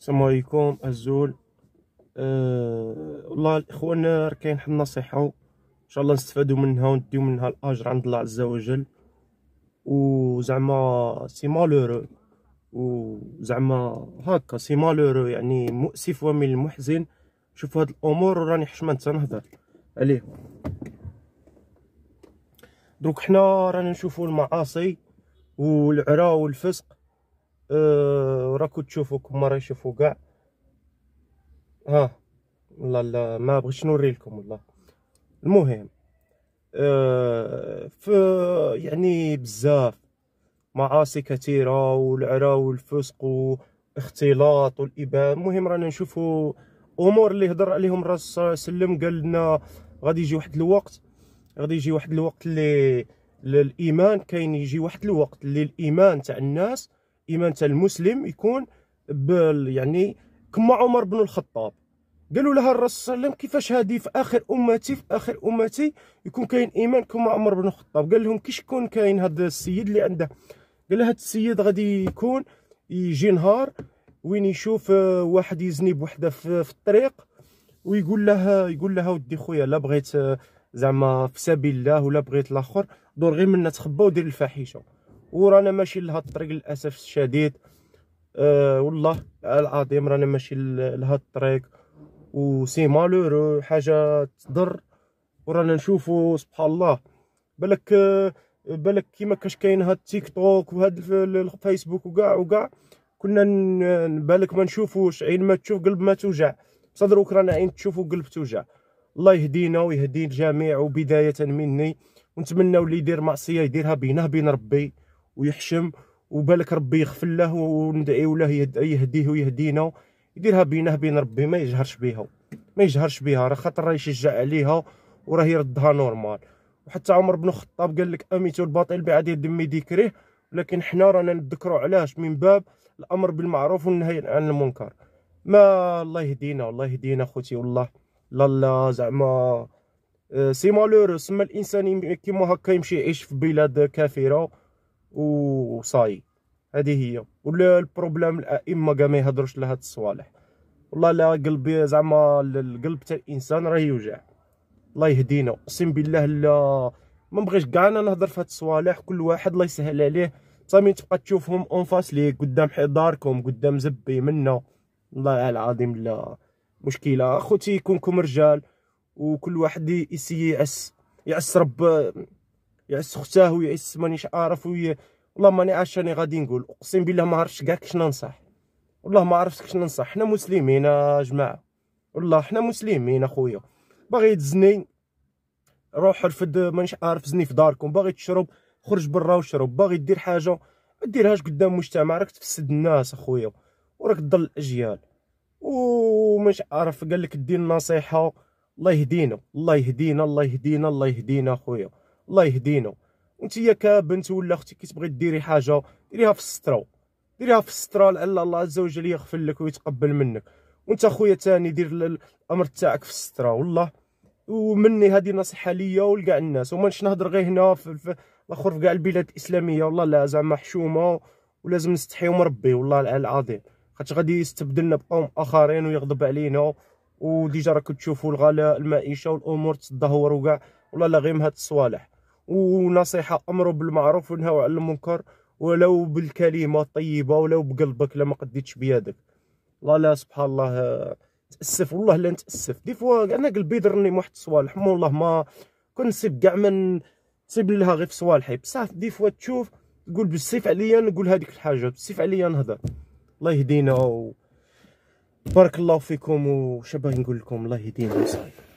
السلام عليكم الزول أه والله الاخوان راه كاين حنا النصيحه ان شاء الله نستفادوا منها ونديو منها الاجر عند الله عز وجل وزعما سي مالورو وزعما هكا سي مالورو يعني مؤسف ومن المحزن شوف هاد الامور راني حشمان تنهضر عليه دروك حنا رانا نشوفوا المعاصي والعرا والفسق راكو تشوفوا كما راه يشوفوا كاع ها والله لا ما بغيتش نوري لكم والله المهم أه ف يعني بزاف معاصي كثيره والعرا والفسق واختلاط والابان المهم رانا نشوفوا امور اللي هضر عليهم الرسول صلى الله عليه وسلم قال لنا غادي يجي واحد الوقت غادي يجي واحد الوقت اللي للايمان كاين يجي واحد الوقت اللي الايمان تاع الناس الايمان تاع المسلم يكون بال يعني كما عمر بن الخطاب قالوا لها الرسول صلى الله عليه وسلم كيفاش هذه في اخر امتي في اخر امتي يكون كاين ايمان كما عمر بن الخطاب قال لهم كي شكون كاين هذا السيد اللي عنده قال لها هذا السيد غادي يكون يجي نهار وين يشوف آه، واحد يزني بوحده في الطريق ويقول لها يقول لها ودي خويا لا بغيت آه، زعما في سبيل الله ولا بغيت الاخر دور غير منا تخبى ودير الفاحشه ورانا ماشي لهاد الطريق للاسف الشديد أه والله العظيم رانا ماشي لهاد الطريق و سي مالورو حاجه تضر ورانا نشوفو سبحان الله بالك آه، بالك كيما كاش كاين هاد تيك توك وهاد الفيسبوك وكاع وكاع كنا بالك ما نشوفوش عين ما تشوف قلب ما توجع صدرك رانا عين تشوفو قلب توجع الله يهدينا ويهدي الجميع وبدايه مني ونتمناو اللي يدير معصيه يديرها بينه بين ربي ويحشم وبالك ربي يغفر له وندعيو له يهديه ويهدينا يديرها بينه بين ربي ما يجهرش بها ما يجهرش بها راه خاطر راه يشجع عليها وراه يردها نورمال وحتى عمر بن الخطاب قال لك اميتو الباطل بعد يدمي ذكره لكن حنا رانا نذكروا علاش من باب الامر بالمعروف والنهي عن المنكر ما الله يهدينا الله يهدينا خوتي والله لا لا زعما آه، سي مالور سما الانسان كيما هكا يمشي يعيش في بلاد كافره وصاي هذه هي ولا البروبليم الائمه كاع ما يهضروش لهاد الصوالح والله لا قلبي زعما القلب تاع الانسان راه يوجع الله يهدينا اقسم بالله لا ما بغيش كاع انا نهضر في هاد الصوالح كل واحد الله يسهل عليه صامي تبقى تشوفهم اون فاس ليك قدام حضاركم قدام زبي منا والله العظيم لا مشكله اخوتي كونكم رجال وكل واحد يسي يعس يعس رب يعس ختاه ويعس مانيش عارف وي والله ماني عارف شنو غادي نقول اقسم بالله ما عرفتش كاع كش ننصح والله ما عرفتش كش ننصح حنا مسلمين يا جماعه والله حنا مسلمين اخويا باغي تزني روح رفد مانيش عارف زني في داركم باغي تشرب خرج برا وشرب باغي دير حاجه ما ديرهاش قدام مجتمع راك تفسد الناس اخويا وراك تضل الاجيال ومش عارف قال لك دير النصيحه الله يهدينا الله يهدينا الله يهدينا الله يهدينا اخويا الله يهدينا وانت كبنت ولا اختي كتبغي ديري حاجه ديريها في السطره ديريها في السطره لعل الله عز وجل يغفر لك ويتقبل منك وانت خويا تاني دير الامر تاعك في السطره والله ومني هذه نصيحه ليا ولكاع الناس وما نش نهضر غير هنا في الاخر في كاع البلاد الاسلاميه والله لا زعما حشومه ولازم نستحيو من ربي والله العظيم خاطش غادي يستبدلنا بقوم اخرين ويغضب علينا وديجا راكم تشوفوا الغلاء المعيشه والامور تدهور وكاع والله لا غير من هاد الصوالح ونصيحه امروا بالمعروف ونهوا عن المنكر ولو بالكلمه الطيبه ولو بقلبك لا ما قديتش بيدك لا لا سبحان الله تاسف والله لا نتاسف دي فوا انا قلبي درني واحد الصوالح مو والله ما نسيب كاع من تسيب لها غير في صوالحي بصح دي فوا تشوف تقول بالسيف عليا نقول هذيك الحاجه بالسيف عليا نهضر الله يهدينا و... بارك الله فيكم وشبه نقول لكم الله يهدينا وصافي